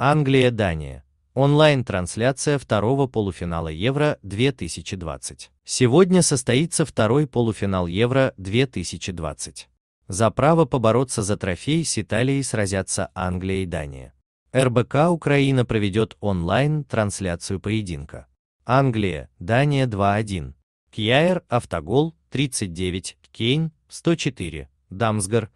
Англия-Дания. Онлайн-трансляция второго полуфинала Евро-2020. Сегодня состоится второй полуфинал Евро-2020. За право побороться за трофей с Италией сразятся Англия и Дания. РБК Украина проведет онлайн-трансляцию поединка. Англия, Дания 2-1. Кьяер, автогол, 39, Кейн, 104, Дамсгар,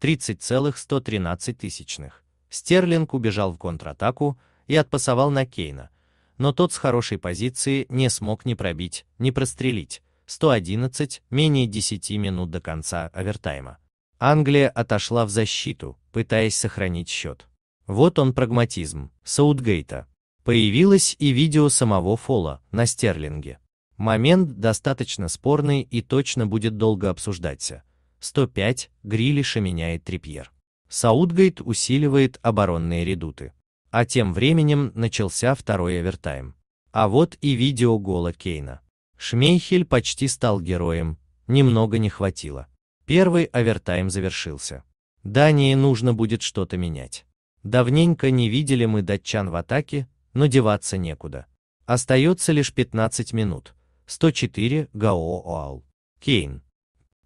30,113 тысячных. Стерлинг убежал в контратаку и отпасовал на Кейна, но тот с хорошей позиции не смог ни пробить, ни прострелить. 111, менее 10 минут до конца овертайма. Англия отошла в защиту, пытаясь сохранить счет. Вот он прагматизм Саутгейта. Появилось и видео самого фола на Стерлинге. Момент достаточно спорный и точно будет долго обсуждаться. 105 Грилиша меняет Трипьер. Саутгейт усиливает оборонные редуты. А тем временем начался второй овертайм. А вот и видео гола Кейна. Шмейхель почти стал героем, немного не хватило. Первый овертайм завершился. Дании нужно будет что-то менять. Давненько не видели мы датчан в атаке, но деваться некуда. Остается лишь 15 минут. 104 Гаоал. Кейн.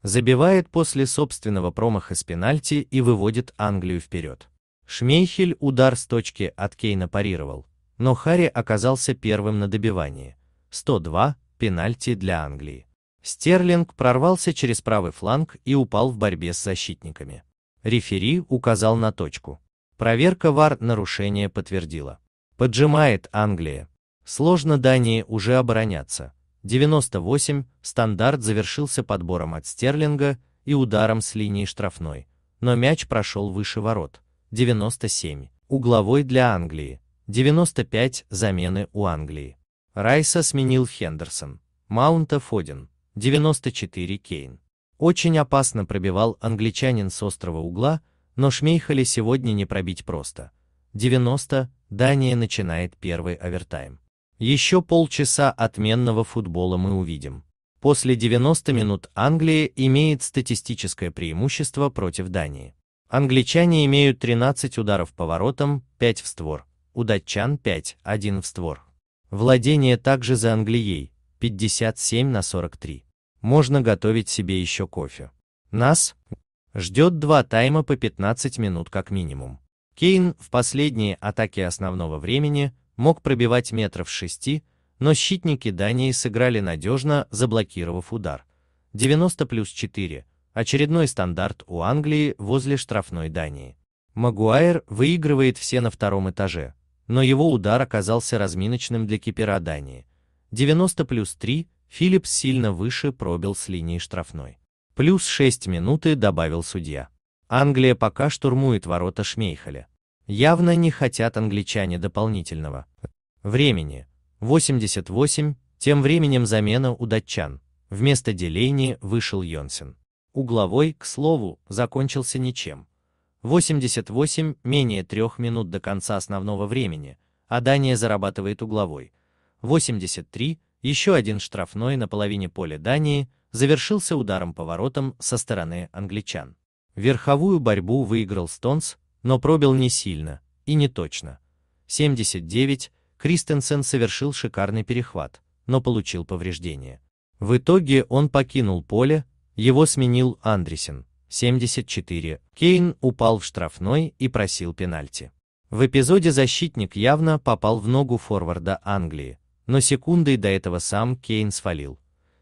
Забивает после собственного промаха с пенальти и выводит Англию вперед. Шмейхель удар с точки от Кейна парировал, но Харри оказался первым на добивании. 102 пенальти для Англии. Стерлинг прорвался через правый фланг и упал в борьбе с защитниками. Рефери указал на точку. Проверка ВАР нарушение подтвердила. Поджимает Англия. Сложно Дании уже обороняться. 98 стандарт завершился подбором от Стерлинга и ударом с линии штрафной, но мяч прошел выше ворот. 97 угловой для Англии. 95 замены у Англии. Райса сменил Хендерсон, Маунта Фодин. 94 Кейн. Очень опасно пробивал англичанин с острого угла, но Шмейхали сегодня не пробить просто. 90 Дания начинает первый овертайм. Еще полчаса отменного футбола мы увидим. После 90 минут Англия имеет статистическое преимущество против Дании. Англичане имеют 13 ударов по воротам, 5 в створ, у датчан 5, 1 в створ. Владение также за Англией, 57 на 43. Можно готовить себе еще кофе. Нас ждет два тайма по 15 минут как минимум. Кейн в последней атаке основного времени мог пробивать метров 6, но щитники Дании сыграли надежно, заблокировав удар. 90 плюс 4, очередной стандарт у Англии возле штрафной Дании. Магуайр выигрывает все на втором этаже, но его удар оказался разминочным для кипера Дании. 90 плюс 3, Филлипс сильно выше пробил с линии штрафной. Плюс 6 минуты добавил судья. Англия пока штурмует ворота Шмейхеля. Явно не хотят англичане дополнительного времени. 88. Тем временем замена у датчан. Вместо Делейни вышел Йонсен. Угловой, к слову, закончился ничем. 88 менее трех минут до конца основного времени, а Дания зарабатывает угловой. 83 еще один штрафной на половине поля Дании завершился ударом по воротам со стороны англичан. Верховую борьбу выиграл Стоунс, но пробил не сильно и не точно. 79 Кристенсен совершил шикарный перехват, но получил повреждение. В итоге он покинул поле, его сменил Андресен. 74. Кейн упал в штрафной и просил пенальти. В эпизоде защитник явно попал в ногу форварда Англии, но секундой до этого сам Кейн свалил.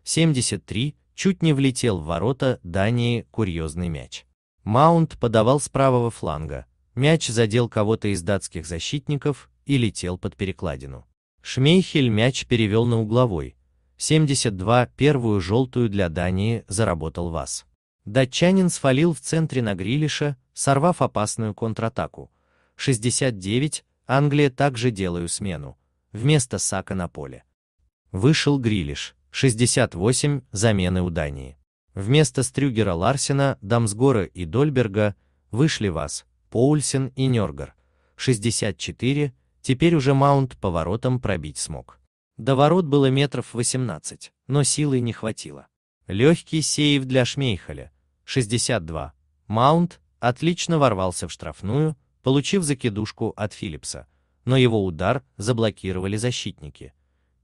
73. Чуть не влетел в ворота Дании курьезный мяч. Маунт подавал с правого фланга, мяч задел кого-то из датских защитников и летел под перекладину. Шмейхель мяч перевел на угловой, 72 первую желтую для Дании заработал ВАС. Датчанин свалил в центре на Грилиша, сорвав опасную контратаку. 69 Англия также делаю смену, вместо Сака на поле. Вышел Грилиш, 68 замены у Дании. Вместо Стрюгера Ларсена, Дамсгора и Дольберга вышли Вас, Поульсен и Нергер. 64, теперь уже Маунт поворотом пробить смог. До ворот было метров 18, но силы не хватило. Легкий сейв для Шмейхеля. 62. Маунт отлично ворвался в штрафную, получив закидушку от Филлипса, но его удар заблокировали защитники.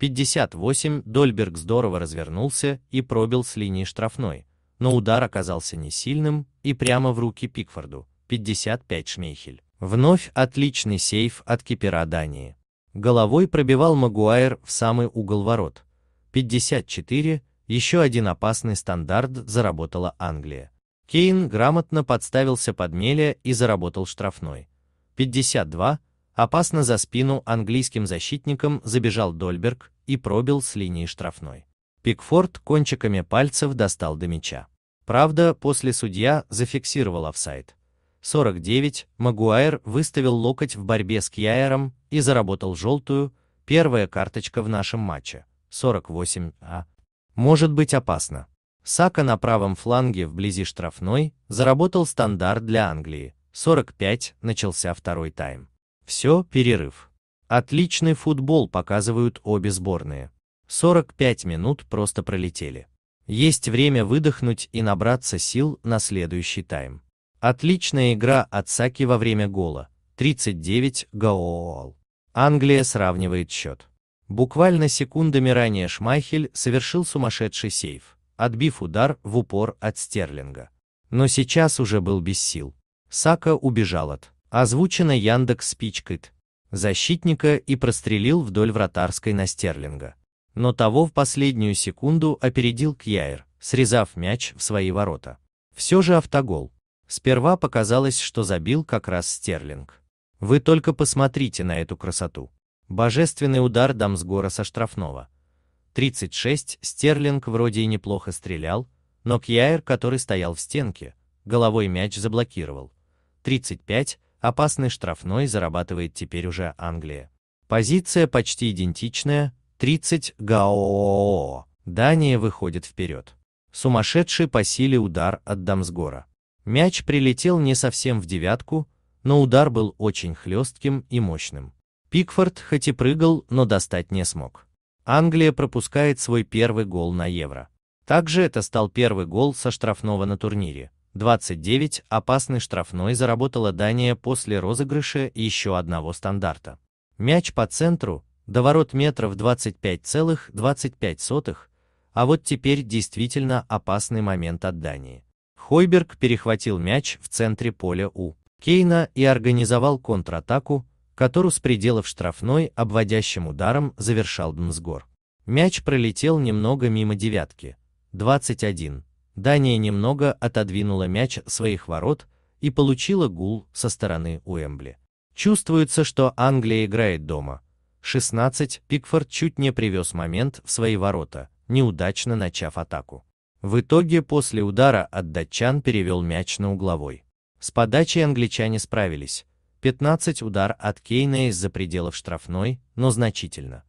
58 Дольберг здорово развернулся и пробил с линии штрафной, но удар оказался не сильным и прямо в руки Пикфорду, 55 Шмейхель. Вновь отличный сейф от кипера Дании. Головой пробивал Магуайр в самый угол ворот. 54, еще один опасный стандарт заработала Англия. Кейн грамотно подставился под Мелия и заработал штрафной. 52, опасно за спину английским защитникам забежал Дольберг, и пробил с линии штрафной. Пикфорд кончиками пальцев достал до мяча. Правда, после судья зафиксировал офсайд. 49 Магуайр выставил локоть в борьбе с Кьяером и заработал желтую, первая карточка в нашем матче. 48 А. Может быть опасно. Сака на правом фланге вблизи штрафной заработал стандарт для Англии. 45 начался второй тайм. Все, перерыв. Отличный футбол показывают обе сборные. 45 минут просто пролетели. Есть время выдохнуть и набраться сил на следующий тайм. Отличная игра от Саки во время гола. 39 гоол. Англия сравнивает счет. Буквально секундами ранее Шмайхель совершил сумасшедший сейф, отбив удар в упор от Стерлинга. Но сейчас уже был без сил. Сака убежал от. Озвучено Яндекс спичкет защитника и прострелил вдоль вратарской на Стерлинга. Но того в последнюю секунду опередил Кьяер, срезав мяч в свои ворота. Все же автогол. Сперва показалось, что забил как раз Стерлинг. Вы только посмотрите на эту красоту. Божественный удар Дамсгора со штрафного. 36 Стерлинг вроде и неплохо стрелял, но Кьяер, который стоял в стенке, головой мяч заблокировал. 35 Опасный штрафной зарабатывает теперь уже Англия. Позиция почти идентичная, 30 ГАООО. Дания выходит вперед. Сумасшедший по силе удар от Дамсгора. Мяч прилетел не совсем в девятку, но удар был очень хлестким и мощным. Пикфорд хоть и прыгал, но достать не смог. Англия пропускает свой первый гол на Евро. Также это стал первый гол со штрафного на турнире. 29. Опасный штрафной заработала Дания после розыгрыша еще одного стандарта. Мяч по центру, до ворот метров 25,25, а вот теперь действительно опасный момент от Дании. Хойберг перехватил мяч в центре поля у Кейна и организовал контратаку, которую с пределов штрафной обводящим ударом завершал Дмсгор. Мяч пролетел немного мимо девятки, 21, Дания немного отодвинула мяч своих ворот и получила гул со стороны Уэмбли. Чувствуется, что Англия играет дома. 16 Пикфорд чуть не привез момент в свои ворота, неудачно начав атаку. В итоге после удара от датчан перевел мяч на угловой. С подачей англичане справились. 15 удар от Кейна из-за пределов штрафной, но значительно.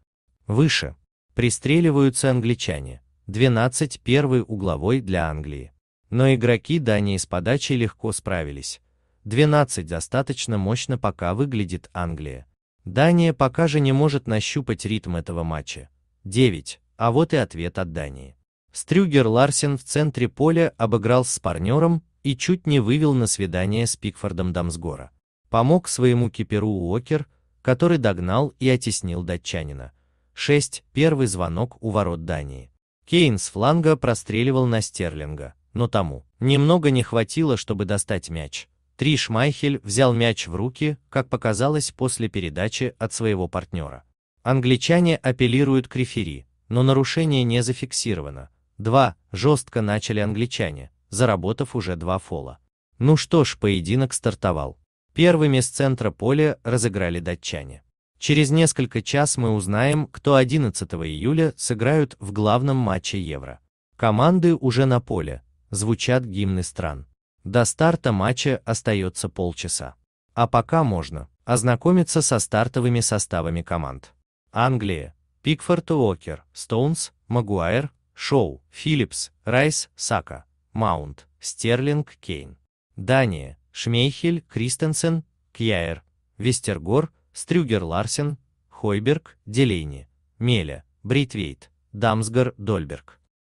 Выше. Пристреливаются англичане. 12 первый угловой для Англии. Но игроки Дании с подачей легко справились. 12 достаточно мощно пока выглядит Англия. Дания пока же не может нащупать ритм этого матча. 9. А вот и ответ от Дании. Стрюгер Ларсен в центре поля обыграл с партнером и чуть не вывел на свидание с Пикфордом Дамсгора. Помог своему киперу Уокер, который догнал и оттеснил датчанина. 6. Первый звонок у ворот Дании. Кейн с фланга простреливал на Стерлинга, но тому немного не хватило, чтобы достать мяч. Триш Майхель взял мяч в руки, как показалось после передачи от своего партнера. Англичане апеллируют к рефери, но нарушение не зафиксировано. Два, жестко начали англичане, заработав уже два фола. Ну что ж, поединок стартовал. Первыми с центра поля разыграли датчане. Через несколько час мы узнаем, кто 11 июля сыграют в главном матче Евро. Команды уже на поле, звучат гимны стран. До старта матча остается полчаса. А пока можно ознакомиться со стартовыми составами команд. Англия. Пикфорд Уокер, Стоунс, Магуайр, Шоу, Филлипс, Райс, Сака, Маунт, Стерлинг, Кейн. Дания. Шмейхель, Кристенсен, Кьяер, Вестергор, Стрюгер Ларсен, Хойберг, Делейни, Меля, Бритвейт, Дамсгар, Дольберг.